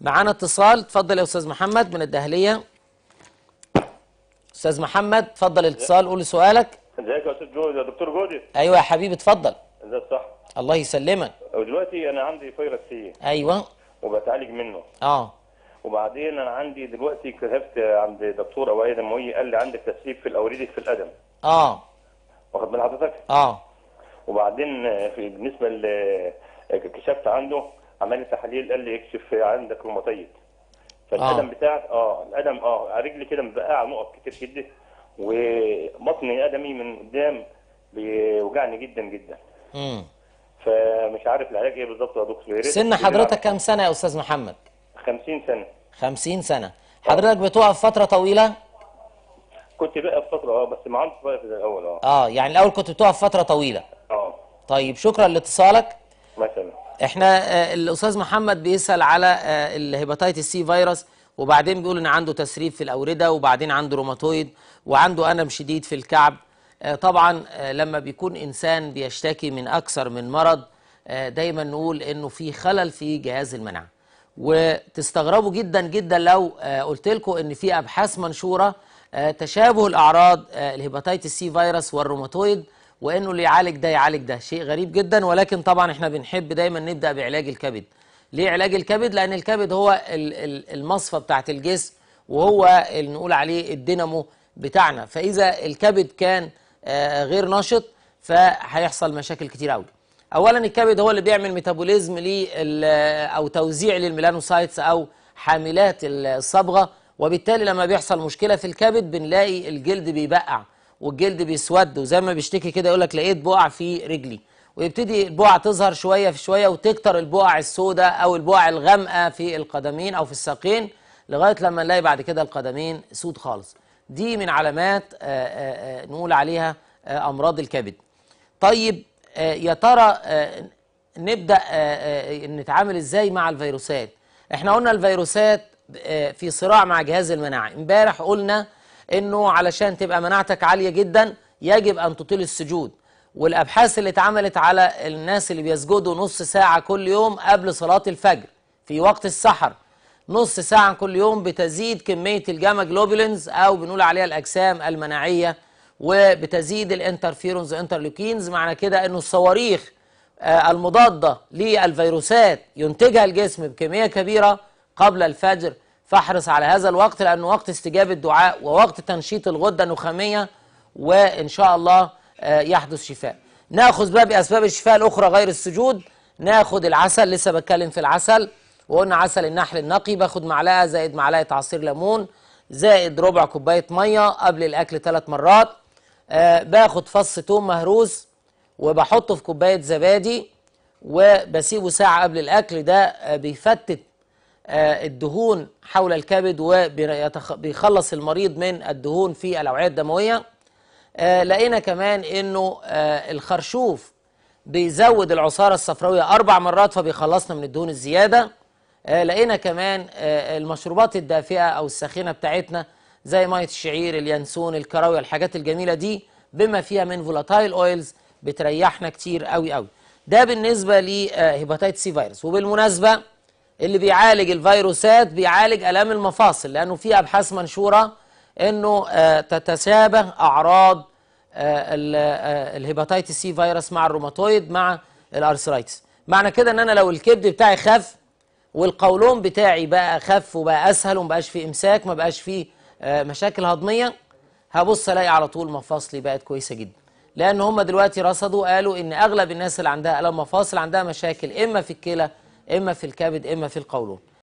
معانا اتصال اتفضل يا استاذ محمد من الدهليه استاذ محمد اتفضل الاتصال قول سؤالك ازيك يا استاذ جودي يا دكتور جودي ايوه يا حبيبي اتفضل ازيك صح الله يسلمك ودلوقتي انا عندي فيروس سي ايوه وبتعالج منه اه وبعدين انا عندي دلوقتي كتبت عند دكتور اوعيه دمويه قال لي عندك تسريب في الاوريدي في القدم اه واخد بال حضرتك اه وبعدين بالنسبه كشفت عنده عمل تحاليل قال لي اكشف عندك روماتيد فالقدم آه. بتاعك اه القدم اه رجلي كده مبقعه نقط كتير جدا وبطني قدمي من قدام بيوجعني جدا جدا امم فمش عارف العلاج ايه بالظبط يا دكتور سن حضرتك كام سنه يا استاذ محمد 50 سنه 50 سنه آه. حضرتك بتقف فتره طويله كنت بقى فتره اه بس ما عدتش بقى في الاول اه اه يعني الاول كنت بتقف فتره طويله اه طيب شكرا لاتصالك مثلا احنا آه، الاستاذ محمد بيسال على آه، الهيباتيتس سي فيروس وبعدين بيقول ان عنده تسريب في الاورده وبعدين عنده روماتويد وعنده الم شديد في الكعب آه، طبعا لما بيكون انسان بيشتكي من اكثر من مرض دايما نقول انه في خلل في جهاز المناعه وتستغربوا جدا جدا لو قلت لكم ان في ابحاث منشوره تشابه الاعراض الهيباتيتس سي فيروس والروماتويد وانه اللي يعالج ده يعالج ده شيء غريب جدا ولكن طبعا احنا بنحب دايما نبدا بعلاج الكبد ليه علاج الكبد لان الكبد هو المصفى بتاعه الجسم وهو اللي نقول عليه الدينامو بتاعنا فاذا الكبد كان آه، غير نشط فهيحصل مشاكل كتير قوي اولا الكبد هو اللي بيعمل ميتابوليزم لي او توزيع للميلانوسايتس او حاملات الصبغه وبالتالي لما بيحصل مشكله في الكبد بنلاقي الجلد بيبقع والجلد بيسود وزي ما بيشتكي كده يقول لك لقيت بقع في رجلي ويبتدي البقع تظهر شويه في شويه وتكتر البقع السوداء او البقع الغامقه في القدمين او في الساقين لغايه لما نلاقي بعد كده القدمين سود خالص دي من علامات آه، آه، آه، نقول عليها امراض الكبد طيب يا ترى نبدا نتعامل ازاي مع الفيروسات احنا قلنا الفيروسات في صراع مع جهاز المناعه امبارح قلنا انه علشان تبقى مناعتك عاليه جدا يجب ان تطيل السجود والابحاث اللي اتعملت على الناس اللي بيسجدوا نص ساعه كل يوم قبل صلاه الفجر في وقت السحر نص ساعه كل يوم بتزيد كميه الجاما جلوبولينز او بنقول عليها الاجسام المناعيه وبتزيد الانترفيرونز انترلوكينز معنى كده انه الصواريخ آه، المضاده للفيروسات ينتجها الجسم بكميه كبيره قبل الفجر فاحرص على هذا الوقت لأنه وقت استجابة الدعاء ووقت تنشيط الغدة النخامية وإن شاء الله آه، يحدث شفاء ناخذ بقى بأسباب الشفاء الأخرى غير السجود ناخذ العسل لسه بتكلم في العسل وقلنا عسل النحل النقي باخد معلقة زائد معلقة عصير ليمون زائد ربع كوباية مية قبل الأكل ثلاث مرات آه، باخد فص توم مهروس وبحطه في كوباية زبادي وبسيبه ساعة قبل الأكل ده آه، بيفتت آه، الدهون حول الكبد وبيخلص المريض من الدهون في الأوعية الدموية آه، لقينا كمان أنه آه، الخرشوف بيزود العصارة الصفراوية أربع مرات فبيخلصنا من الدهون الزيادة لقينا كمان المشروبات الدافئة أو الساخنة بتاعتنا زي مية الشعير اليانسون الكراوي الحاجات الجميلة دي بما فيها من فولاتايل أويلز بتريحنا كتير قوي قوي ده بالنسبة لهيباتايت سي فيروس وبالمناسبة اللي بيعالج الفيروسات بيعالج الام المفاصل لانه في ابحاث منشوره انه آه، تتشابه اعراض آه، آه، الهيباتيتس سي فيروس مع الروماتويد مع الارثرايتس معنى كده ان انا لو الكبد بتاعي خف والقولون بتاعي بقى خف وبقى اسهل ومبقاش فيه امساك ما بقاش فيه مشاكل هضميه هبص الاقي على طول مفاصلي بقت كويسه جدا لان هم دلوقتي رصدوا قالوا ان اغلب الناس اللي عندها الام مفاصل عندها مشاكل اما في الكلى إما في الكبد إما في القولون